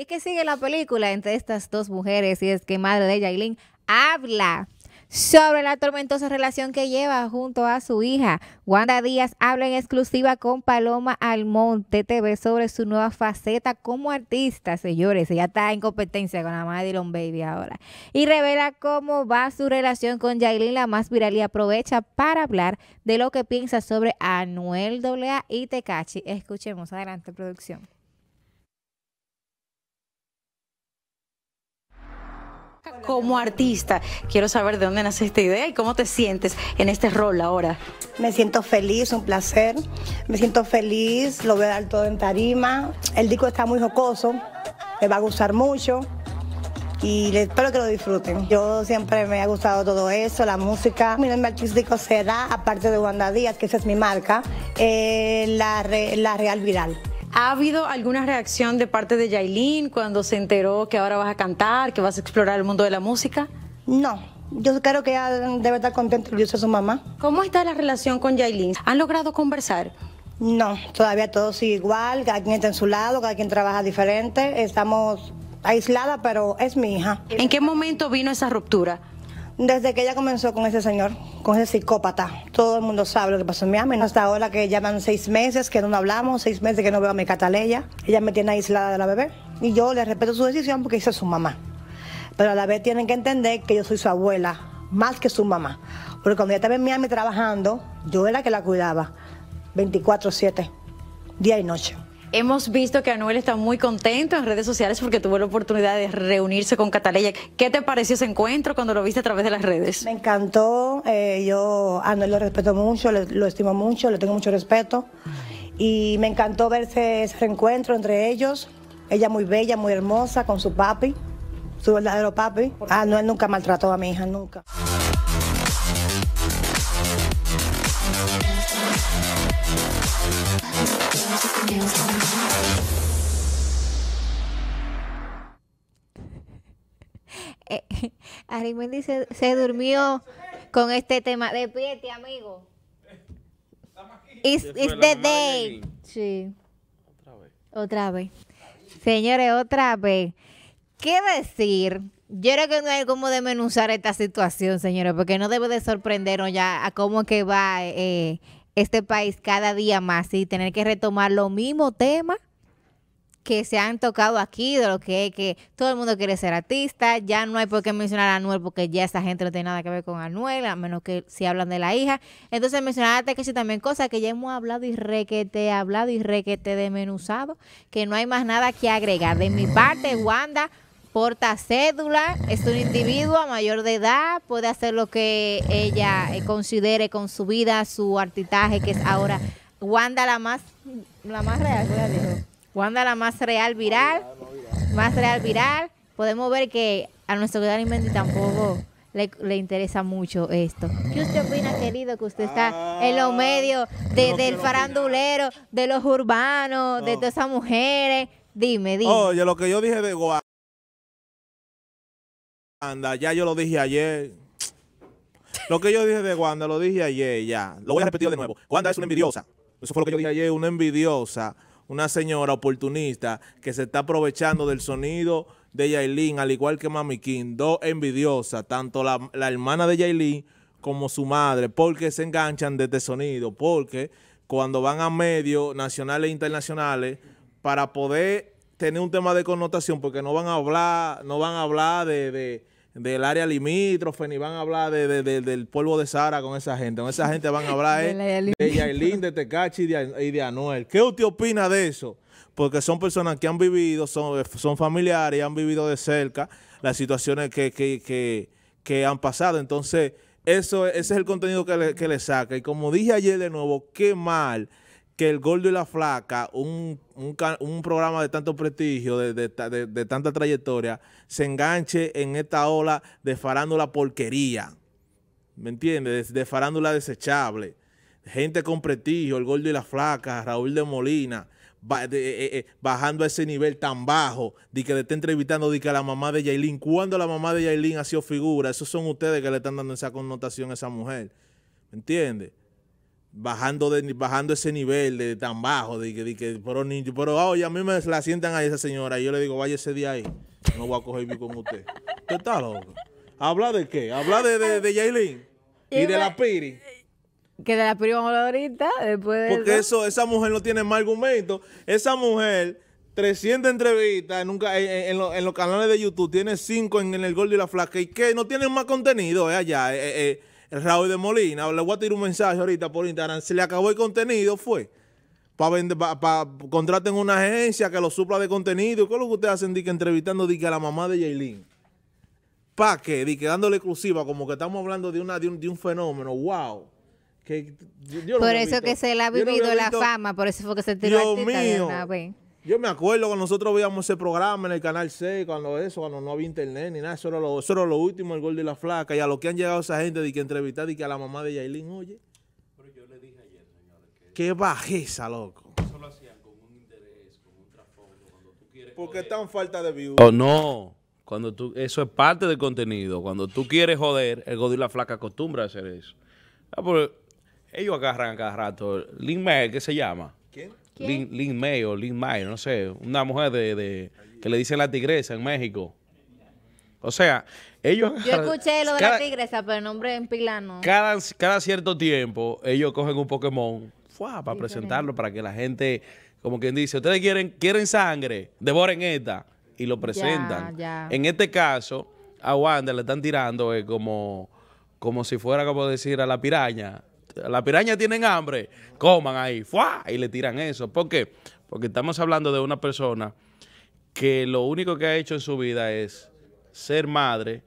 Y que sigue la película entre estas dos mujeres y es que madre de Yailin habla sobre la tormentosa relación que lleva junto a su hija. Wanda Díaz habla en exclusiva con Paloma Almonte TV sobre su nueva faceta como artista, señores. Ella está en competencia con la madre de Baby ahora. Y revela cómo va su relación con Yailin, la más viral, y aprovecha para hablar de lo que piensa sobre Anuel AA y Tecachi. Escuchemos, adelante, producción. como artista. Quiero saber de dónde nace esta idea y cómo te sientes en este rol ahora. Me siento feliz, un placer. Me siento feliz, lo voy a dar todo en tarima. El disco está muy jocoso, me va a gustar mucho y espero que lo disfruten. Yo siempre me ha gustado todo eso, la música. Mi nombre artístico será, aparte de Wanda Díaz, que esa es mi marca, eh, la Real Viral. ¿Ha habido alguna reacción de parte de Yailin cuando se enteró que ahora vas a cantar, que vas a explorar el mundo de la música? No, yo creo que ella debe estar contenta y yo su mamá. ¿Cómo está la relación con Yailin? ¿Han logrado conversar? No, todavía todo sigue igual, cada quien está en su lado, cada quien trabaja diferente. Estamos aisladas, pero es mi hija. ¿En qué momento vino esa ruptura? Desde que ella comenzó con ese señor, con ese psicópata, todo el mundo sabe lo que pasó en Miami. Hasta ahora que ya seis meses que no hablamos, seis meses que no veo a mi cataleya. Ella me tiene aislada de la bebé. Y yo le respeto su decisión porque hice su mamá. Pero a la vez tienen que entender que yo soy su abuela, más que su mamá. Porque cuando ella estaba en Miami trabajando, yo era la que la cuidaba 24-7, día y noche. Hemos visto que Anuel está muy contento en redes sociales porque tuvo la oportunidad de reunirse con Cataleya. ¿Qué te pareció ese encuentro cuando lo viste a través de las redes? Me encantó. Eh, yo a Anuel lo respeto mucho, lo, estimo mucho, le tengo mucho respeto. Y me encantó ver ese reencuentro entre ellos. Ella muy bella, muy hermosa, con su papi, su verdadero papi. Anuel nunca maltrató a mi hija, nunca. Eh, Arimendi se durmió con este tema. De pie, amigo. It's, it's the Sí. Otra vez. Otra vez. Señores, otra vez. ¿Qué decir yo creo que no hay cómo desmenuzar esta situación, señores, porque no debe de sorprendernos ya a cómo que va eh, este país cada día más y tener que retomar los mismos temas que se han tocado aquí, de lo que es que todo el mundo quiere ser artista, ya no hay por qué mencionar a Anuel porque ya esa gente no tiene nada que ver con Anuel, a menos que si hablan de la hija. Entonces mencionar que sí también, cosas que ya hemos hablado y requete, hablado y requete desmenuzado, que no hay más nada que agregar. De mi parte, Wanda porta cédula, es un individuo a mayor de edad, puede hacer lo que ella eh, considere con su vida, su artitaje, que es ahora Wanda la más, la más real, Wanda la más real viral, más real viral. Podemos ver que a nuestro gran tampoco le, interesa mucho esto. ¿Qué usted opina, querido, que usted está en los medios del farandulero, de los urbanos, de todas esas mujeres? Dime, dime. Oye, lo que yo dije de Guadalajara ya yo lo dije ayer. Lo que yo dije de Wanda, lo dije ayer ya. Lo voy a repetir de nuevo. Wanda es una envidiosa. Eso fue lo que yo dije ayer, una envidiosa, una señora oportunista que se está aprovechando del sonido de Yailin, al igual que Mami King. Dos envidiosas, tanto la, hermana de Yailin como su madre, porque se enganchan de este sonido, porque cuando van a medios nacionales e internacionales para poder tener un tema de connotación, porque no van a hablar, no van a hablar de del área limítrofe, ni van a hablar del polvo de Sara con esa gente. Con esa gente van a hablar eh, de Yaelín de Tecachi y, de, Anuel. ¿Qué usted opina de eso? Porque son personas que han vivido, son, eh, familiares y han vivido de cerca las situaciones que, han pasado. Entonces, eso, ese es el contenido que le, que le saca. Y como dije ayer de nuevo, qué mal que el gordo y la flaca, un, un, programa de tanto prestigio, de, tanta trayectoria, se enganche en esta ola de farándula porquería. ¿Me entiendes? De, farándula desechable. Gente con prestigio, el gordo y la flaca, Raúl de Molina, eh, eh, eh, bajando a ese nivel tan bajo, de que le está entrevistando de que a la mamá de Yailin, cuando la mamá de Yailin ha sido figura, esos son ustedes que le están dando esa connotación a esa mujer. ¿Me entiendes? bajando de, bajando ese nivel de tan bajo, de que, de que pero, ni, pero ah, oye, a mí me la sientan a esa señora y yo le digo, vaya ese día ahí, no voy a coger bien con usted. ¿Qué tal, loco? ¿Habla de qué? ¿Habla de, de, de ¿Y, de la Piri? Que de la Piri vamos a hablar ahorita, después Porque eso. esa mujer no tiene más argumento. Esa mujer... 300 entrevistas nunca, en, los, canales de YouTube, tiene 5 en, el gol y la Flaca, y que no tienen más contenido eh, allá. eh, eh, eh. El Raúl de Molina, le voy a tirar un mensaje ahorita por Instagram, se le acabó el contenido, fue. Para vender, pa, contraten una agencia que lo supla de contenido. ¿Qué es lo que ustedes hacen? Dique, entrevistando a la mamá de Jaylin. ¿Para qué? Dique, dándole exclusiva, como que estamos hablando de, una, de, un, fenómeno. ¡Wow! Que, por eso que se le ha vivido la fama, por eso fue que se tiró Dios De yo me acuerdo cuando nosotros veíamos ese programa en el Canal 6, cuando eso, cuando no había internet ni nada, eso era lo, eso era último, el gol y la flaca, y a lo que han llegado esa gente de que entrevistar y que a la mamá de Yailin, oye. Pero yo le dije ayer, señores, que... Qué bajeza, loco. Eso lo hacían con un interés, con un trasfondo, cuando tú quieres... Porque están falta de views. Oh, no. Cuando tú, eso es parte del contenido. Cuando tú quieres joder, el gol y la flaca acostumbra a hacer eso. Ah, ellos agarran cada rato. Lin May, ¿qué se llama? ¿Quién? Lin, Lin May o Lin May, no sé, una mujer de, que le dice la tigresa en México. O sea, ellos... Yo escuché lo de la tigresa, pero el nombre en pilano. Cada, cierto tiempo, ellos cogen un Pokémon para presentarlo, para que la gente, como quien dice, ustedes quieren, quieren sangre, devoren esta, y lo presentan. En este caso, a Wanda le están tirando eh, como, como si fuera, como decir, a la piraña, la piraña tienen hambre, coman ahí, ¡fua! y le tiran eso. ¿Por qué? Porque estamos hablando de una persona que lo único que ha hecho en su vida es ser madre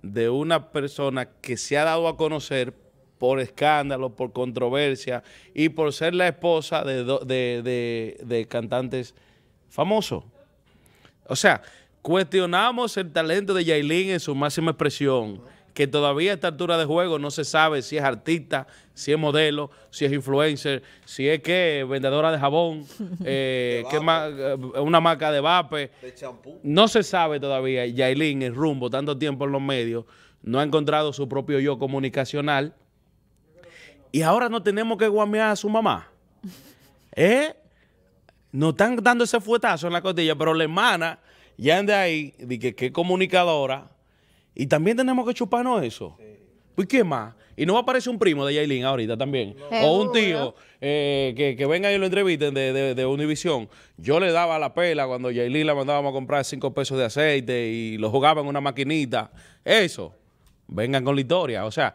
de una persona que se ha dado a conocer por escándalo, por controversia y por ser la esposa de, de, de cantantes famosos. O sea, cuestionamos el talento de Yailin en su máxima expresión que todavía a esta altura de juego no se sabe si es artista, si es modelo, si es influencer, si es que vendedora de jabón, eh, eh, una marca de vape. No se sabe todavía. Yailin, el rumbo, tanto tiempo en los medios, no ha encontrado su propio yo comunicacional. Y ahora no tenemos que guamear a su mamá. ¿Eh? Nos están dando ese fuetazo en la costilla. pero la hermana ya anda ahí, de que, qué comunicadora, y también tenemos que chuparnos eso. Sí. qué más? Y no va a aparecer un primo de Yailin ahorita también. O un tío eh, que, venga y lo entrevisten de, de, Univisión. Yo le daba la pela cuando Yailin la mandábamos a comprar cinco pesos de aceite y lo jugaba en una maquinita. Eso. Vengan con la historia. O sea,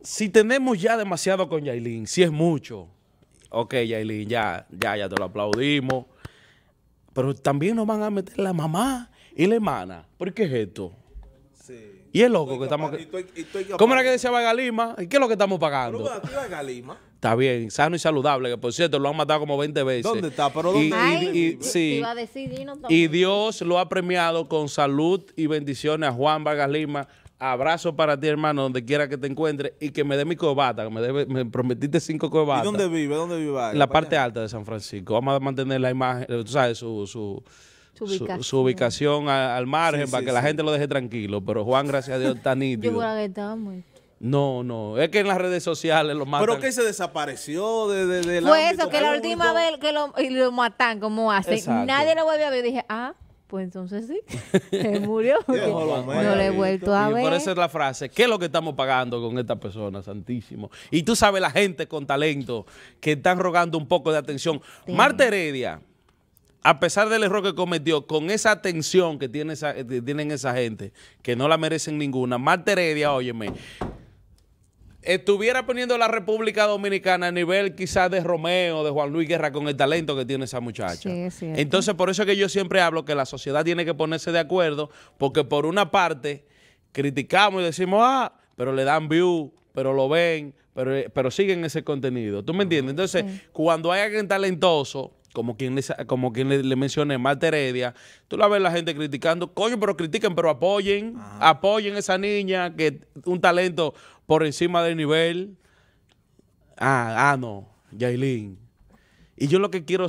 si tenemos ya demasiado con Yailin, si es mucho. Ok, Yailin, ya, ya, ya te lo aplaudimos. Pero también nos van a meter la mamá y la hermana, ¿por qué es esto? Sí. Y es loco que estamos. ¿Cómo era que decía Vagalima? ¿Y qué es lo que estamos pagando? Está bien, sano y saludable, que por cierto lo han matado como 20 veces. ¿Dónde está? ¿Pero dónde y, y, sí. y Dios lo ha premiado con salud y bendiciones a Juan Vargas Lima. Abrazo para ti, hermano, donde quiera que te encuentres y que me dé mi cobata, que me, prometiste cinco cobatas. ¿Y dónde vive? ¿Dónde vive? En la parte alta de San Francisco. Vamos a mantener la imagen, eh, tú sabes, su, su su ubicación, al margen para que la gente lo deje tranquilo. Pero Juan, gracias a Dios, está nítido. No, no, es que en las redes sociales lo matan. Pero que se desapareció de, de, Fue eso, que la última vez que lo, matan, como hace nadie lo vuelve a ver. Dije, ah, pues entonces sí, se murió. no lo he vuelto a ver. por eso es la frase, ¿qué es lo que estamos pagando con esta persona, santísimo? Y tú sabes la gente con talento que están rogando un poco de atención. Marta Heredia, a pesar del error que cometió, con esa atención que tiene eh, tienen esa gente, que no la merecen ninguna, Marta Heredia, óyeme, estuviera poniendo la República Dominicana a nivel quizás de Romeo, de Juan Luis Guerra, con el talento que tiene esa muchacha. Entonces, por eso es que yo siempre hablo que la sociedad tiene que ponerse de acuerdo, porque por una parte criticamos y decimos, ah, pero le dan view, pero lo ven, pero, eh, siguen ese contenido. ¿Tú me entiendes? Entonces, cuando hay alguien talentoso como quien, como quien le, mencioné, Marta Heredia, tú la ves la gente criticando, coño, pero critiquen, pero apoyen, apoyen a esa niña que un talento por encima del nivel. Ah, ah, no, Yailin. Y yo lo que quiero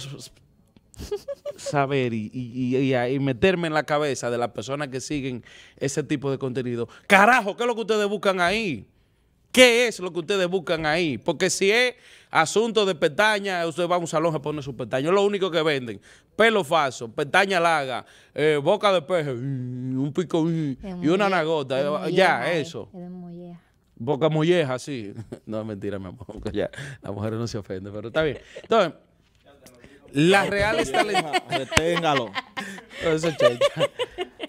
saber y, meterme en la cabeza de las personas que siguen ese tipo de contenido. Carajo, ¿qué es lo que ustedes buscan ahí? ¿Qué es lo que ustedes buscan ahí? Porque si es asunto de pestañas, ustedes van a un salón a poner sus pestañas. lo único que venden. Pelo falso, pestaña larga, eh, boca de peje, un pico y una nagota. Eh, ya, eh, eso. Boca molleja. Boca molleja, sí. no, mentira, mi amor. Ya, la mujer no se ofende, pero está bien. Entonces, las reales talentosas. Reténgalo.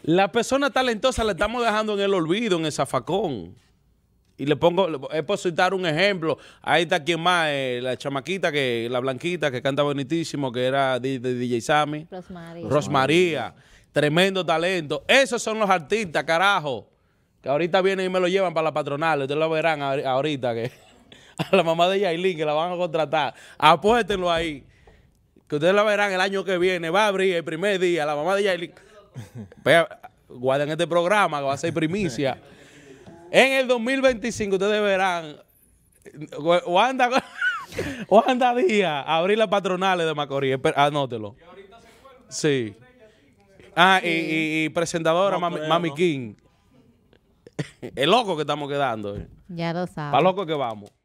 La persona talentosa la estamos dejando en el olvido, en el zafacón. Y le pongo, es por citar un ejemplo. Ahí está quien más, eh, la chamaquita, que la blanquita, que canta bonitísimo, que era de, DJ Sammy. Rosmaría. Rosmaría. Tremendo talento. Esos son los artistas, carajo. Que ahorita vienen y me lo llevan para la patronal. Ustedes lo verán ahorita. que A la mamá de Yailin, que la van a contratar. Apuéstenlo ahí. Que ustedes lo verán el año que viene. Va a abrir el primer día. La mamá de Yailin. Guarden este programa, que va a ser primicia. En el 2025 ustedes verán Wanda, Wanda Díaz abrir las patronales de Macorís. Anótelo. sí. Ah, y, presentadora Mami, King. el loco que estamos quedando. Eh. Ya lo sabes. Para loco que vamos.